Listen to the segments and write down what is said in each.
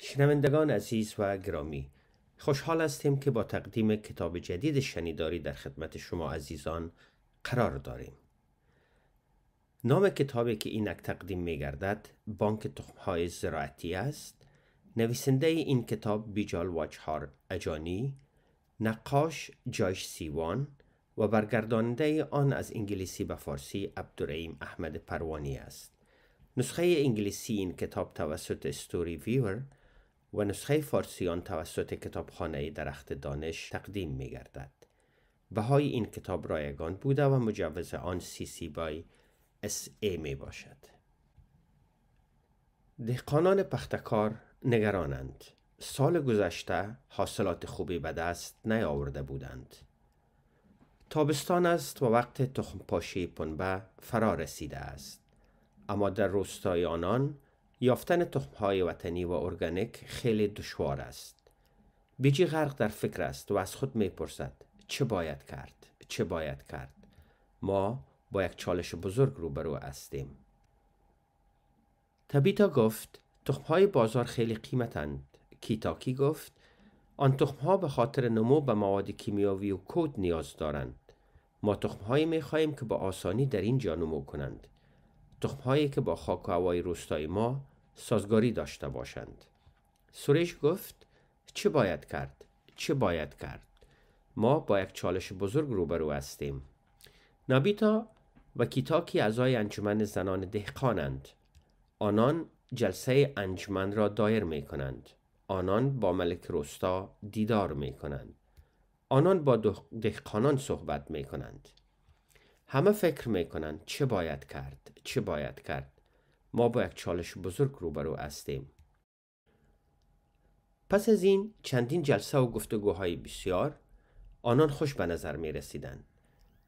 شنوندگان عزیز و گرامی خوشحال هستیم که با تقدیم کتاب جدید شنیداری در خدمت شما عزیزان قرار داریم نام کتابی که اینک تقدیم می گردد بانک تخمهای زراعتی است نویسنده این کتاب بیجال واچهار اجانی نقاش جایش سیوان و برگرداننده آن از انگلیسی به فارسی عبدالرحیم احمد پروانی است نسخه انگلیسی این کتاب توسط استوری ویور و نسخه فارسیان توسط کتابخانه درخت دانش تقدیم می گردد. بهای این کتاب رایگان بوده و مجوز آن سی سی بای اس ای می باشد. دهقانان پختکار نگرانند. سال گذشته حاصلات خوبی به دست نیاورده بودند. تابستان است و وقت تخم پاشی پنبه فرا رسیده است. اما در روستای آنان یافتن های وطنی و ارگانیک خیلی دشوار است. بیجی غرق در فکر است و از خود میپرسد چه باید کرد؟ چه باید کرد؟ ما با یک چالش بزرگ روبرو هستیم. تبیتا گفت های بازار خیلی قیمتند. کیتاکی گفت آن تخمها به خاطر نمو به مواد کیمیاوی و کود نیاز دارند. ما می خواهیم که با آسانی در اینجا نمو کنند. هایی که با خاک و هوای روستای ما سازگاری داشته باشند سوریش گفت چه باید کرد؟ چه باید کرد؟ ما با یک چالش بزرگ روبرو هستیم نابیتا و کیتاکی اعضای انجمن زنان دهقانند آنان جلسه انجمن را دایر می کنند آنان با ملک روستا دیدار می کنند آنان با دهقانان صحبت می کنند همه فکر می کنند چه باید کرد چه باید کرد ما با یک چالش بزرگ روبرو هستیم پس از این چندین جلسه و گفتگوهای بسیار آنان خوش به نظر می رسیدن.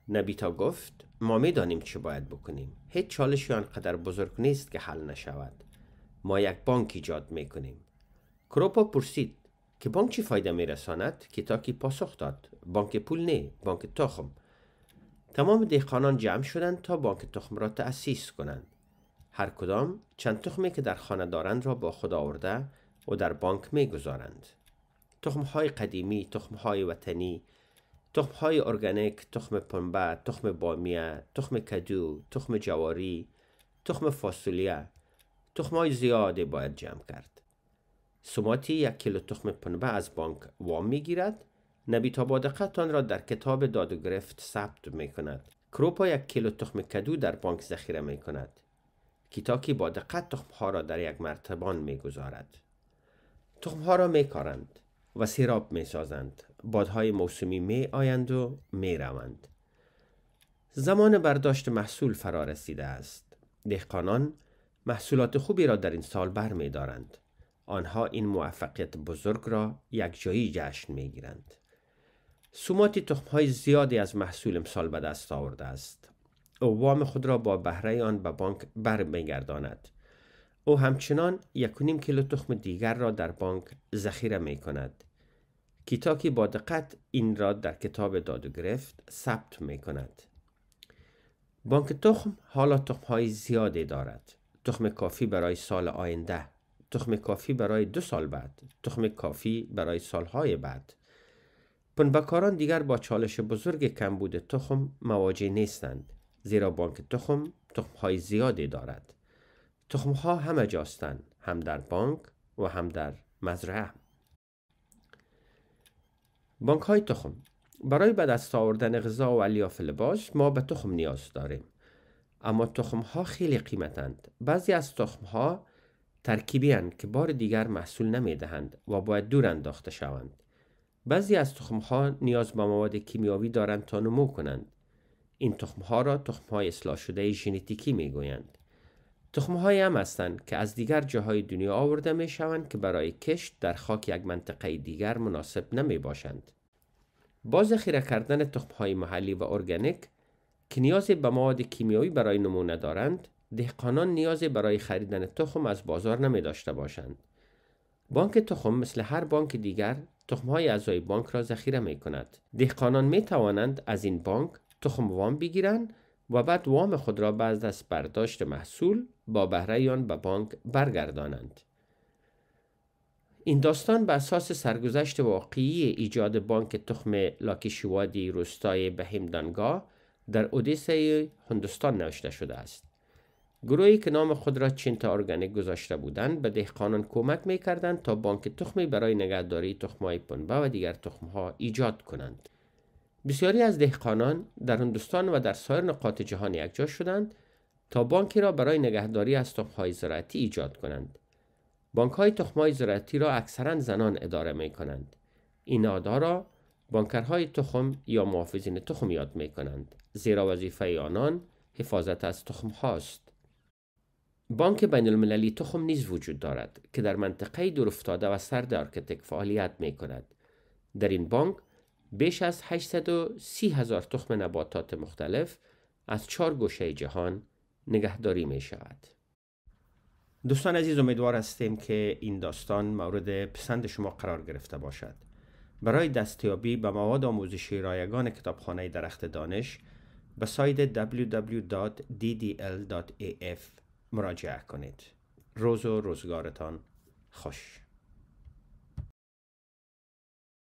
نبیتا گفت ما می دانیم چه باید بکنیم هیچ چالشی آنقدر بزرگ نیست که حل نشود ما یک بانک ایجاد می کنیم کروپا پرسید که بانک چی فایده می رساند که تاکی پاسخ داد بانک پول نه بانک تخم تمام دهقانان جمع شدند تا بانک تخم را تأسیس کنند هر کدام چند تخمی که در خانه دارند را با خود آورده و در بانک می گذارند. تخم های قدیمی، تخم های وطنی، تخم های ارگانیک، تخم پنبه، تخم بامیه، تخم کدو، تخم جواری، تخم فاصولیه، تخم های زیاده باید جمع کرد. سوماتی یک کیلو تخم پنبه از بانک وام می گیرد نبی تا دقت را در کتاب داد و گرفت ثبت می کند. کروپا یک کیلو تخم کدو در بانک ذخیره می کند. کیتاکی با دقت تخمها را در یک مرتبان می گذارد. تخمها را می کارند و سیراب می سازند. بادهای موسمی می آیند و می روند. زمان برداشت محصول فرا رسیده است. دهقانان محصولات خوبی را در این سال بر می دارند. آنها این موفقیت بزرگ را یک جایی جشن می گیرند. سوماتی تخمهای زیادی از محصول امسال به دست آورده است. وام خود را با بهره آن به بانک برمیگرداند او همچنان یکونیم کیلو تخم دیگر را در بانک ذخیره می کند کیتاکی با دقت این را در کتاب دادو گرفت ثبت می کند بانک تخم حالا تخم های زیادی دارد تخم کافی برای سال آینده تخم کافی برای دو سال بعد تخم کافی برای سالهای بعد پنبکاران دیگر با چالش بزرگ کمبود تخم مواجه نیستند زیرا بانک تخم تخم های زیادی دارد تخم ها همه جاستن هم در بانک و هم در مزرعه بانک های تخم برای به دست آوردن غذا و الیاف لباس ما به تخم نیاز داریم اما تخم ها خیلی قیمتند بعضی از تخم ها ترکیبی هند که بار دیگر محصول نمی دهند و باید دور انداخته شوند بعضی از تخم ها نیاز به مواد کیمیاوی دارند تا نمو کنند این تخم ها را تخم های اصلاح شده ژنتیکی می گویند. های هم هستند که از دیگر جاهای دنیا آورده می شوند که برای کشت در خاک یک منطقه دیگر مناسب نمی باشند. با ذخیره کردن تخم های محلی و ارگانیک که نیاز به مواد کیمیایی برای نمونه دارند، دهقانان نیاز برای خریدن تخم از بازار نمی داشته باشند. بانک تخم مثل هر بانک دیگر های اعضای بانک را ذخیره می کند. دهقانان می از این بانک تخم وام بگیرند و بعد وام خود را بعد از برداشت محصول با بهره آن به بانک برگردانند این داستان به اساس سرگذشت واقعی ایجاد بانک تخم لاکشوادی روستای بهمدانگا در اودیسه هندوستان نوشته شده است گروهی که نام خود را چینتا ارگانیک گذاشته بودند به دهقانان کمک می کردند تا بانک تخمی برای نگهداری تخمهای پنبه و دیگر تخمها ایجاد کنند بسیاری از دهقانان در هندوستان و در سایر نقاط جهان یکجا شدند تا بانکی را برای نگهداری از تخمهای زراعتی ایجاد کنند بانکهای های تخمهای زراعتی را اکثرا زنان اداره می کنند این آدا را بانکرهای تخم یا محافظین تخم یاد می کنند زیرا وظیفه آنان حفاظت از تخم هاست بانک بین المللی تخم نیز وجود دارد که در منطقه دورافتاده و سرد آرکتک فعالیت می کند. در این بانک بیش از 830 هزار تخم نباتات مختلف از چهار گوشه جهان نگهداری می شود. دوستان عزیز امیدوار هستیم که این داستان مورد پسند شما قرار گرفته باشد. برای دستیابی به مواد آموزشی رایگان کتابخانه درخت دانش به سایت www.ddl.af مراجعه کنید. روز و روزگارتان خوش.